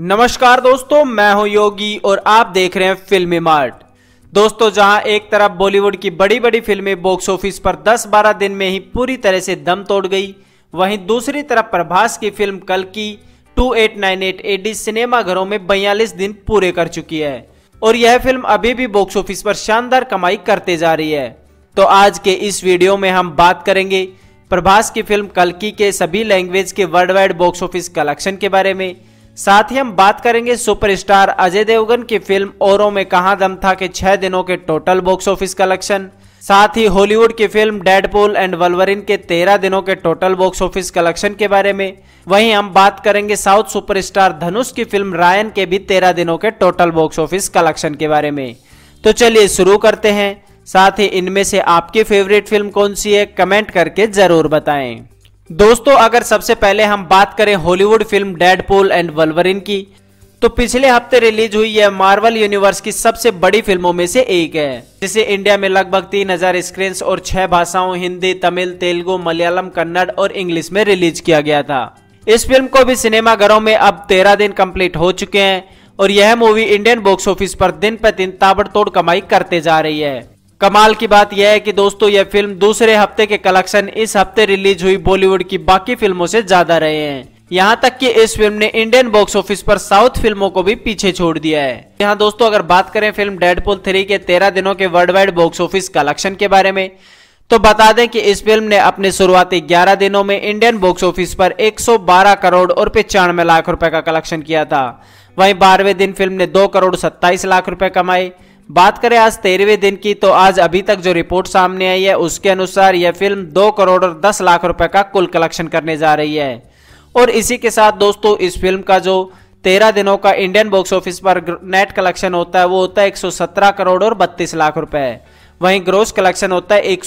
नमस्कार दोस्तों मैं हूं योगी और आप देख रहे हैं फिल्मी मार्ट दोस्तों जहां एक तरफ बॉलीवुड की बड़ी बड़ी फिल्में बॉक्स ऑफिस पर 10-12 दिन में ही पूरी तरह से दम तोड़ गई वहीं दूसरी तरफ प्रभास की फिल्म कल की एट एडी सिनेमा घरों में बयालीस दिन पूरे कर चुकी है और यह फिल्म अभी भी बॉक्स ऑफिस पर शानदार कमाई करते जा रही है तो आज के इस वीडियो में हम बात करेंगे प्रभास की फिल्म कलकी के सभी लैंग्वेज के world wide box office collection के बारे में साथ ही हम बात करेंगे सुपरस्टार अजय देवगन की फिल्म औरों में कहा दम था के छह दिनों के टोटल बॉक्स ऑफिस कलेक्शन साथ ही हॉलीवुड की फिल्म डेडपूल एंड वल्वरिन के तेरह दिनों के टोटल बॉक्स ऑफिस कलेक्शन के बारे में वहीं हम बात करेंगे साउथ सुपरस्टार धनुष की फिल्म रायन के भी तेरह दिनों के टोटल बॉक्स ऑफिस कलेक्शन के बारे में तो चलिए शुरू करते हैं साथ ही इनमें से आपकी फेवरेट फिल्म कौन सी है कमेंट करके जरूर बताएं दोस्तों अगर सबसे पहले हम बात करें Hollywood film Deadpool and Wolverine की तो पिछले हफ्ते रिलीज हुई यह मार्वल यूनिवर्स की सबसे बड़ी फिल्मों में से एक है जिसे इंडिया में लगभग तीन हजार स्क्रीन और छह भाषाओं हिंदी तमिल तेलुगु मलयालम कन्नड़ और इंग्लिश में रिलीज किया गया था इस फिल्म को भी सिनेमाघरों में अब तेरह दिन कम्प्लीट हो चुके हैं और यह मूवी इंडियन बॉक्स ऑफिस पर दिन पर दिन ताबड़तोड़ कमाई करते जा रही है कमाल की बात यह है कि दोस्तों यह फिल्म दूसरे हफ्ते के कलेक्शन इस हफ्ते रिलीज हुई बॉलीवुड की बाकी फिल्मों से ज्यादा रहे हैं यहाँ तक कि इस फिल्म ने इंडियन बॉक्स ऑफिस पर साउथ फिल्मों को भी पीछे छोड़ दिया है यहाँ दोस्तों अगर बात करें फिल्म डेडपुल थ्री के तेरह दिनों के world wide box office collection के बारे में तो बता दें कि इस फिल्म ने अपने शुरुआती 11 दिनों में इंडियन बॉक्स ऑफिस पर 112 करोड़ और पिचानवे लाख रुपए का कलेक्शन किया था वहीं बारहवें दिन फिल्म ने 2 करोड़ 27 लाख रुपए कमाए बात करें आज तेरहवें दिन की तो आज अभी तक जो रिपोर्ट सामने आई है उसके अनुसार यह फिल्म दो करोड़ और दस लाख रुपए का कुल कलेक्शन करने जा रही है और इसी के साथ दोस्तों इस फिल्म का जो तेरह दिनों का इंडियन बॉक्स ऑफिस पर नेट कलेक्शन होता है वो होता है एक करोड़ और बत्तीस लाख रुपए वहीं ग्रोस कलेक्शन होता है एक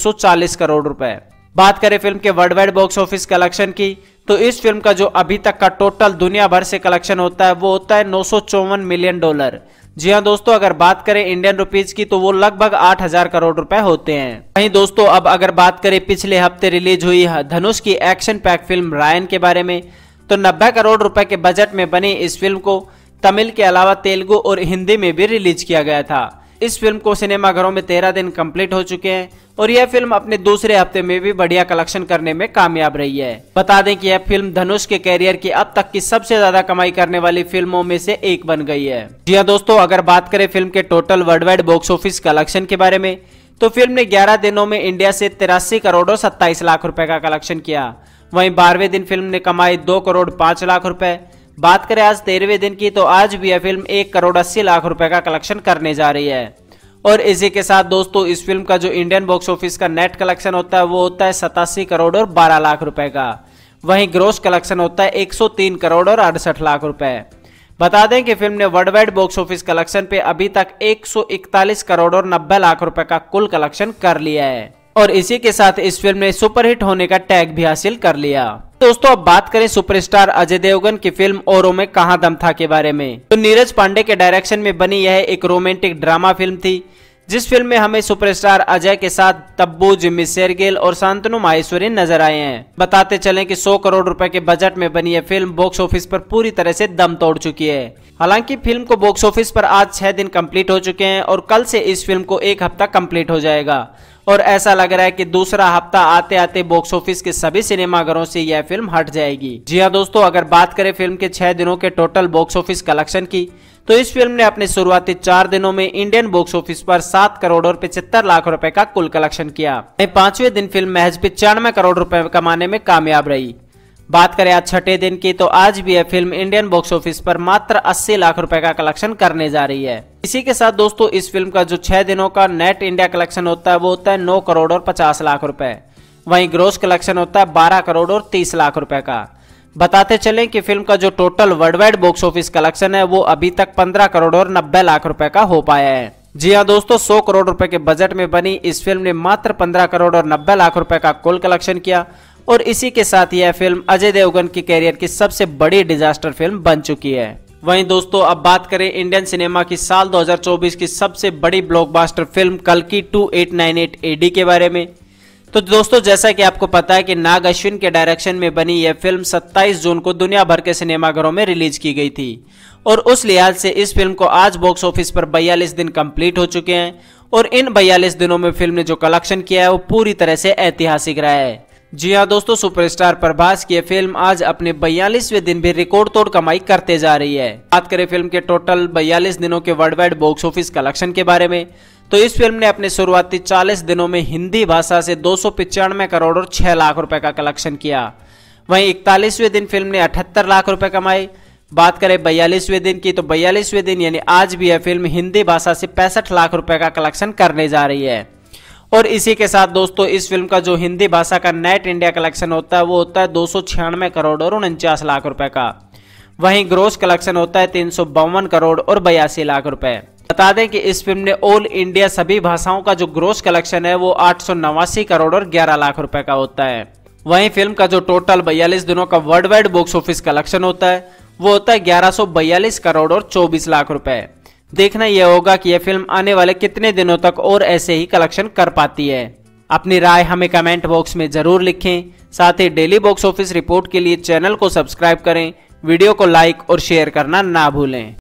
करोड़ रुपए बात करें फिल्म के world wide box office collection की तो इस फिल्म का जो अभी तक का टोटल दुनिया भर से कलेक्शन होता है वो होता है नौ मिलियन डॉलर जी हाँ दोस्तों अगर बात करें इंडियन रुपीज की तो वो लगभग आठ हजार करोड़ रुपए होते हैं वहीं दोस्तों अब अगर बात करें पिछले हफ्ते रिलीज हुई धनुष की एक्शन पैक फिल्म रायन के बारे में तो नब्बे करोड़ रुपए के बजट में बनी इस फिल्म को तमिल के अलावा तेलुगु और हिंदी में भी रिलीज किया गया था इस फिल्म को सिनेमाघरों में तेरह दिन कंप्लीट हो चुके हैं और यह फिल्म अपने दूसरे हफ्ते में भी बढ़िया कलेक्शन करने में कामयाब रही है बता दें कि यह फिल्म धनुष के कैरियर की अब तक की सबसे ज्यादा कमाई करने वाली फिल्मों में से एक बन गई है जी हाँ दोस्तों अगर बात करें फिल्म के total world wide box office collection के बारे में तो फिल्म ने ग्यारह दिनों में इंडिया से तिरासी करोड़ और सत्ताईस लाख रूपए का कलेक्शन किया वहीं बारहवें दिन फिल्म ने कमाई दो करोड़ पांच लाख रूपए बात करें आज तेरहवें दिन की तो आज भी यह फिल्म एक करोड़ अस्सी लाख रुपए का कलेक्शन करने जा रही है और इसी के साथ दोस्तों इस फिल्म का जो इंडियन बॉक्स ऑफिस का नेट कलेक्शन होता है वो होता है सतासी करोड़ और बारह लाख रुपए का वहीं ग्रोस कलेक्शन होता है एक करोड़ और अड़सठ लाख रुपए बता दें कि फिल्म ने world wide box office collection पे अभी तक 141 करोड़ और 90 लाख रुपए का कुल कलेक्शन कर लिया है और इसी के साथ इस फिल्म ने सुपरहिट होने का टैग भी हासिल कर लिया दोस्तों अब बात करें सुपरस्टार अजय देवगन की फिल्म औरों में कहा दम था के बारे में तो नीरज पांडे के डायरेक्शन में बनी यह एक रोमांटिक ड्रामा फिल्म थी जिस फिल्म में हमें सुपरस्टार अजय के साथ तब्बू जिम्मी शेरगिल और शांतनु माहेश्वरी नजर आए हैं बताते चलें कि 100 करोड़ रुपए के बजट में बनी यह फिल्म बॉक्स ऑफिस पर पूरी तरह से दम तोड़ चुकी है हालांकि फिल्म को बॉक्स ऑफिस पर आज छह दिन कंप्लीट हो चुके हैं और कल से इस फिल्म को एक हफ्ता कंप्लीट हो जाएगा और ऐसा लग रहा है कि दूसरा हफ्ता आते आते बॉक्स ऑफिस के सभी सिनेमाघरों से यह फिल्म हट जाएगी जी हाँ दोस्तों अगर बात करें फिल्म के छह दिनों के टोटल बॉक्स ऑफिस कलेक्शन की तो इस फिल्म ने अपने शुरुआती चार दिनों में इंडियन बॉक्स ऑफिस पर सात करोड़ और पिछहत्तर लाख रुपए का कुल कलेक्शन किया पांचवें दिन फिल्म महज पिचानवे करोड़ रुपए कमाने में कामयाब रही बात करें आज छठे दिन की तो आज भी यह फिल्म इंडियन बॉक्स ऑफिस पर मात्र 80 लाख रुपए का कलेक्शन करने जा रही है इसी के साथ दोस्तों इस फिल्म का जो छह दिनों का नेट इंडिया कलेक्शन होता है वो होता है नौ करोड़ और पचास लाख रुपए वहीं ग्रोस कलेक्शन होता है बारह करोड़ और तीस लाख रुपए का बताते चले की फिल्म का जो total world wide box office collection है वो अभी तक पंद्रह करोड़ और नब्बे लाख रुपए का हो पाया है जी हाँ दोस्तों 100 करोड़ रुपए के बजट में बनी इस फिल्म ने मात्र 15 करोड़ और 90 लाख रुपए का कुल कलेक्शन किया और इसी के साथ यह फिल्म अजय देवगन की कैरियर की सबसे बड़ी डिजास्टर फिल्म बन चुकी है वहीं दोस्तों अब बात करें इंडियन सिनेमा की साल 2024 की सबसे बड़ी ब्लॉकबस्टर फिल्म कल की टू एडी के बारे में तो दोस्तों जैसा कि आपको पता है कि नाग अश्विन के डायरेक्शन में बनी यह फिल्म 27 जून को दुनिया भर के सिनेमाघरों में रिलीज की गई थी और उस लिहाज से इस फिल्म को आज बॉक्स ऑफिस पर बयालीस दिन कंप्लीट हो चुके हैं और इन बयालीस दिनों में फिल्म ने जो कलेक्शन किया है वो पूरी तरह से ऐतिहासिक रहा है जी हाँ दोस्तों सुपरस्टार प्रभास की फिल्म आज अपने बयालीसवें दिन भी रिकॉर्ड तोड़ कमाई करते जा रही है बात करें फिल्म के टोटल बयालीस दिनों के world wide box office collection के बारे में तो इस फिल्म ने अपने शुरुआती 40 दिनों में हिंदी भाषा से दो करोड़ और 6 लाख रुपए का कलेक्शन किया वहीं इकतालीसवें दिन फिल्म ने अठहत्तर लाख रुपए कमाई बात करें बयालीसवें दिन की तो बयालीसवें दिन यानी आज भी यह फिल्म हिंदी भाषा से पैंसठ लाख रुपए का कलेक्शन करने जा रही है और इसी के साथ दोस्तों इस फिल्म का जो हिंदी भाषा का नेट इंडिया कलेक्शन होता है वो होता है दो करोड़ और उनचास लाख रुपए का वहीं ग्रोस कलेक्शन होता है तीन करोड़ और बयासी लाख रुपए बता दें कि इस फिल्म ने ऑल इंडिया सभी भाषाओं का जो ग्रोस कलेक्शन है वो आठ करोड़ और 11 लाख रुपए का होता है वहीं फिल्म का जो टोटल 42 दिनों का world wide box office collection होता है वो होता है ग्यारह करोड़ और 24 लाख रुपए देखना यह होगा कि यह फिल्म आने वाले कितने दिनों तक और ऐसे ही कलेक्शन कर पाती है अपनी राय हमें कमेंट बॉक्स में जरूर लिखें साथ ही डेली बॉक्स ऑफिस रिपोर्ट के लिए चैनल को सब्सक्राइब करें वीडियो को लाइक और शेयर करना ना भूलें